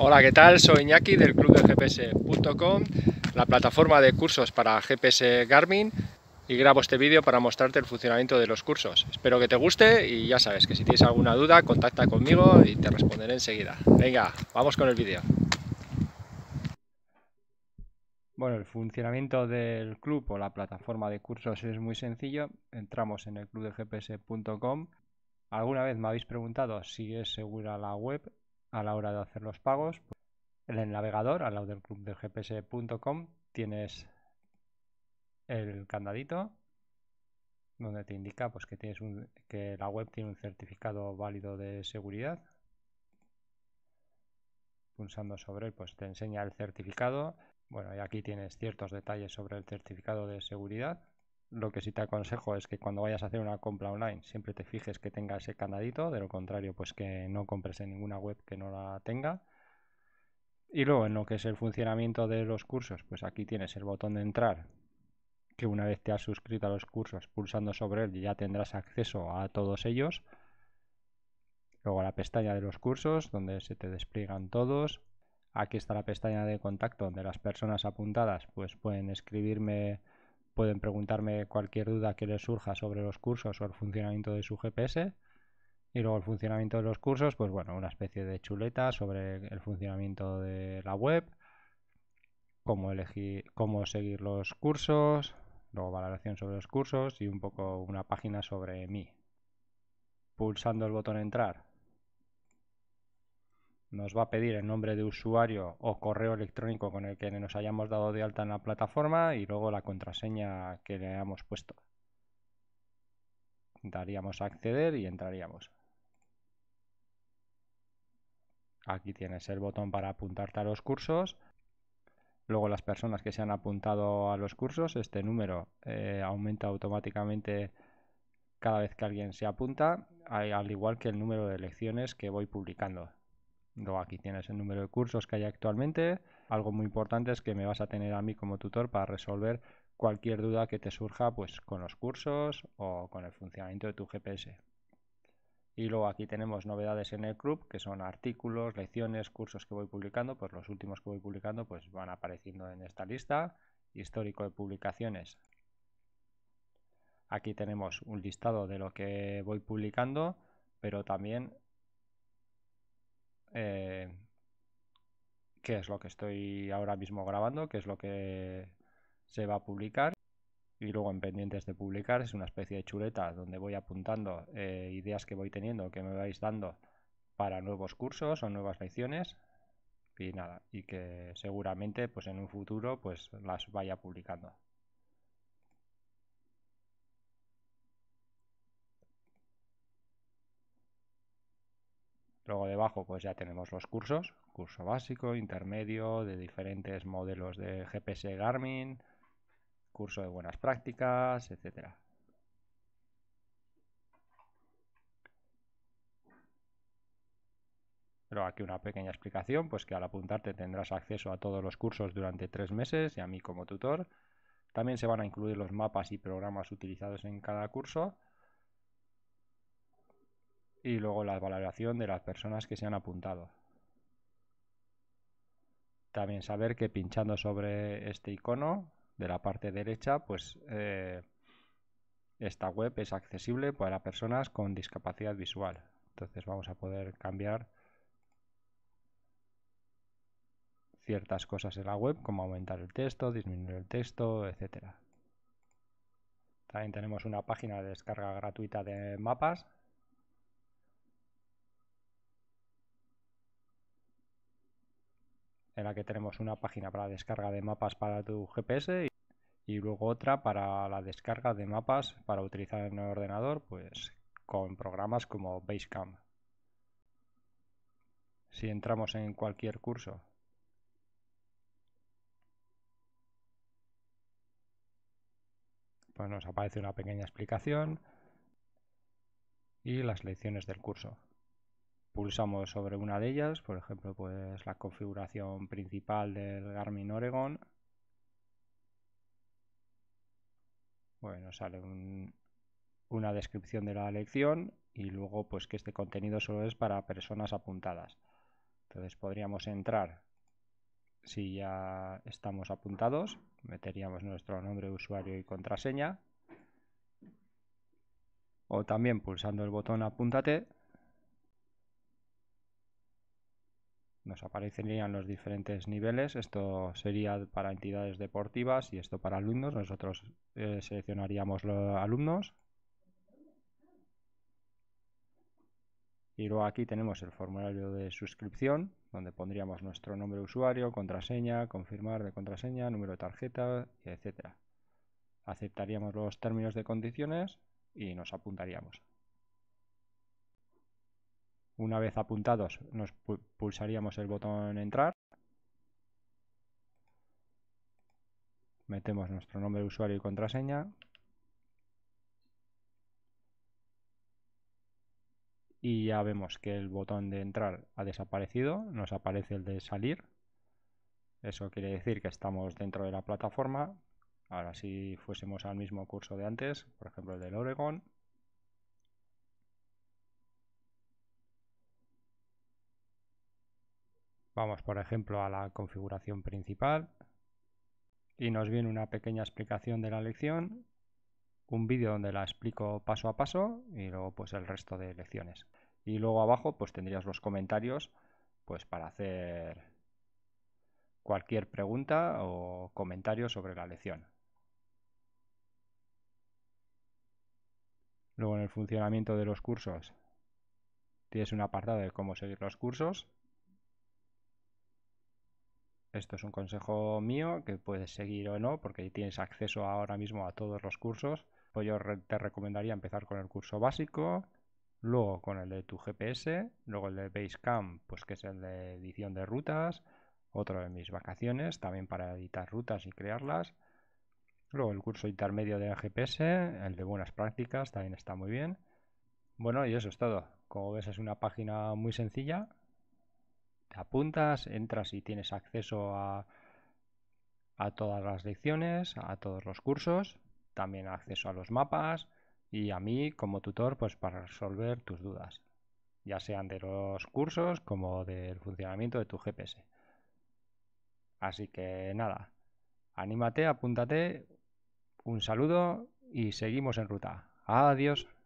Hola, ¿qué tal? Soy Iñaki del club de gps.com, la plataforma de cursos para GPS Garmin y grabo este vídeo para mostrarte el funcionamiento de los cursos. Espero que te guste y ya sabes que si tienes alguna duda contacta conmigo y te responderé enseguida. Venga, vamos con el vídeo. Bueno, el funcionamiento del club o la plataforma de cursos es muy sencillo. Entramos en el club de Alguna vez me habéis preguntado si es segura la web a la hora de hacer los pagos. Pues, en el navegador, al lado del club tienes el candadito donde te indica pues, que, tienes que la web tiene un certificado válido de seguridad. Pulsando sobre él, pues te enseña el certificado. Bueno, y aquí tienes ciertos detalles sobre el certificado de seguridad. Lo que sí te aconsejo es que cuando vayas a hacer una compra online siempre te fijes que tenga ese candadito, de lo contrario pues que no compres en ninguna web que no la tenga. Y luego en lo que es el funcionamiento de los cursos, pues aquí tienes el botón de entrar, que una vez te has suscrito a los cursos pulsando sobre él ya tendrás acceso a todos ellos. Luego la pestaña de los cursos, donde se te despliegan todos. Aquí está la pestaña de contacto, donde las personas apuntadas pues pueden escribirme Pueden preguntarme cualquier duda que les surja sobre los cursos o el funcionamiento de su GPS. Y luego el funcionamiento de los cursos, pues bueno, una especie de chuleta sobre el funcionamiento de la web, cómo elegir, cómo seguir los cursos, luego valoración sobre los cursos y un poco una página sobre mí. Pulsando el botón entrar nos va a pedir el nombre de usuario o correo electrónico con el que nos hayamos dado de alta en la plataforma y luego la contraseña que le hayamos puesto. Daríamos a acceder y entraríamos. Aquí tienes el botón para apuntarte a los cursos. Luego las personas que se han apuntado a los cursos, este número eh, aumenta automáticamente cada vez que alguien se apunta, al igual que el número de lecciones que voy publicando. Luego aquí tienes el número de cursos que hay actualmente. Algo muy importante es que me vas a tener a mí como tutor para resolver cualquier duda que te surja pues, con los cursos o con el funcionamiento de tu GPS. Y luego aquí tenemos novedades en el club, que son artículos, lecciones, cursos que voy publicando, pues los últimos que voy publicando pues van apareciendo en esta lista, histórico de publicaciones. Aquí tenemos un listado de lo que voy publicando, pero también eh, qué es lo que estoy ahora mismo grabando, qué es lo que se va a publicar. Y luego en pendientes de publicar es una especie de chuleta donde voy apuntando eh, ideas que voy teniendo, que me vais dando para nuevos cursos o nuevas lecciones. Y nada, y que seguramente pues en un futuro pues las vaya publicando. Luego debajo pues ya tenemos los cursos, curso básico, intermedio, de diferentes modelos de GPS Garmin, curso de buenas prácticas, etc. Pero aquí una pequeña explicación, pues que al apuntarte tendrás acceso a todos los cursos durante tres meses y a mí como tutor. También se van a incluir los mapas y programas utilizados en cada curso y luego la valoración de las personas que se han apuntado. También saber que pinchando sobre este icono de la parte derecha, pues eh, esta web es accesible para personas con discapacidad visual. Entonces vamos a poder cambiar ciertas cosas en la web, como aumentar el texto, disminuir el texto, etcétera. También tenemos una página de descarga gratuita de mapas en la que tenemos una página para la descarga de mapas para tu GPS y, luego otra para la descarga de mapas para utilizar en el ordenador pues con programas como Basecamp. Si entramos en cualquier curso pues nos aparece una pequeña explicación y las lecciones del curso pulsamos sobre una de ellas, por ejemplo, pues la configuración principal del Garmin Oregon. Bueno, sale una descripción de la lección y luego pues que este contenido solo es para personas apuntadas. Entonces podríamos entrar si ya estamos apuntados, meteríamos nuestro nombre de usuario y contraseña o también pulsando el botón apúntate nos aparecerían los diferentes niveles. Esto sería para entidades deportivas y esto para alumnos. Nosotros eh, seleccionaríamos los alumnos. Y luego aquí tenemos el formulario de suscripción, donde pondríamos nuestro nombre de usuario, contraseña, confirmar de contraseña, número de tarjeta, etc. Aceptaríamos los términos de condiciones y nos apuntaríamos. Una vez apuntados, nos pulsaríamos el botón entrar. Metemos nuestro nombre de usuario y contraseña. Y ya vemos que el botón de entrar ha desaparecido, nos aparece el de salir. Eso quiere decir que estamos dentro de la plataforma. Ahora si fuésemos al mismo curso de antes, por ejemplo el del Oregon, Vamos, por ejemplo, a la configuración principal y nos viene una pequeña explicación de la lección, un vídeo donde la explico paso a paso y luego pues el resto de lecciones. Y luego abajo pues tendrías los comentarios pues para hacer cualquier pregunta o comentario sobre la lección. Luego en el funcionamiento de los cursos tienes un apartado de cómo seguir los cursos esto es un consejo mío que puedes seguir o no porque tienes acceso ahora mismo a todos los cursos. Pues yo te recomendaría empezar con el curso básico, luego con el de tu GPS, luego el de Basecamp, pues que es el de edición de rutas, otro de mis vacaciones, también para editar rutas y crearlas. Luego el curso intermedio de GPS, el de buenas prácticas, también está muy bien. Bueno, y eso es todo. Como ves es una página muy sencilla, te apuntas, entras y tienes acceso a, todas las lecciones, a todos los cursos, también acceso a los mapas y a mí como tutor pues para resolver tus dudas, ya sean de los cursos como del funcionamiento de tu GPS. Así que nada, anímate, apúntate, un saludo y seguimos en ruta. Adiós.